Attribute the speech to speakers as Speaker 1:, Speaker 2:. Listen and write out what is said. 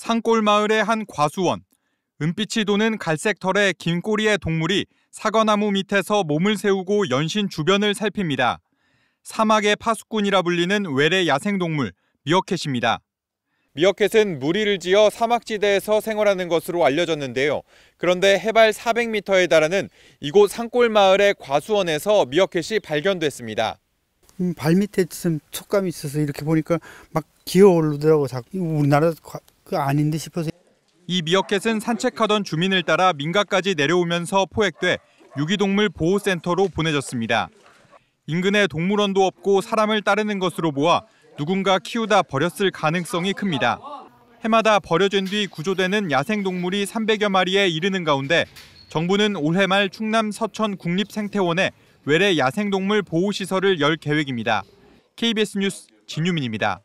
Speaker 1: 산골마을의 한 과수원. 은빛이 도는 갈색 털의 긴 꼬리의 동물이 사과나무 밑에서 몸을 세우고 연신 주변을 살핍니다. 사막의 파수꾼이라 불리는 외래 야생동물 미어캣입니다. 미어캣은 무리를 지어 사막지대에서 생활하는 것으로 알려졌는데요. 그런데 해발 400m에 달하는 이곳 산골 마을의 과수원에서 미어캣이 발견됐습니다.
Speaker 2: 음, 발 밑에 좀 촉감이 있어서 이렇게 보니까 막 기어오르더라고. 우리나라 그 아닌데 싶어서
Speaker 1: 이 미어캣은 산책하던 주민을 따라 민가까지 내려오면서 포획돼 유기동물 보호센터로 보내졌습니다. 인근에 동물원도 없고 사람을 따르는 것으로 보아 누군가 키우다 버렸을 가능성이 큽니다. 해마다 버려진 뒤 구조되는 야생동물이 300여 마리에 이르는 가운데 정부는 올해 말 충남 서천 국립생태원에 외래 야생동물 보호시설을 열 계획입니다. KBS 뉴스 진유민입니다.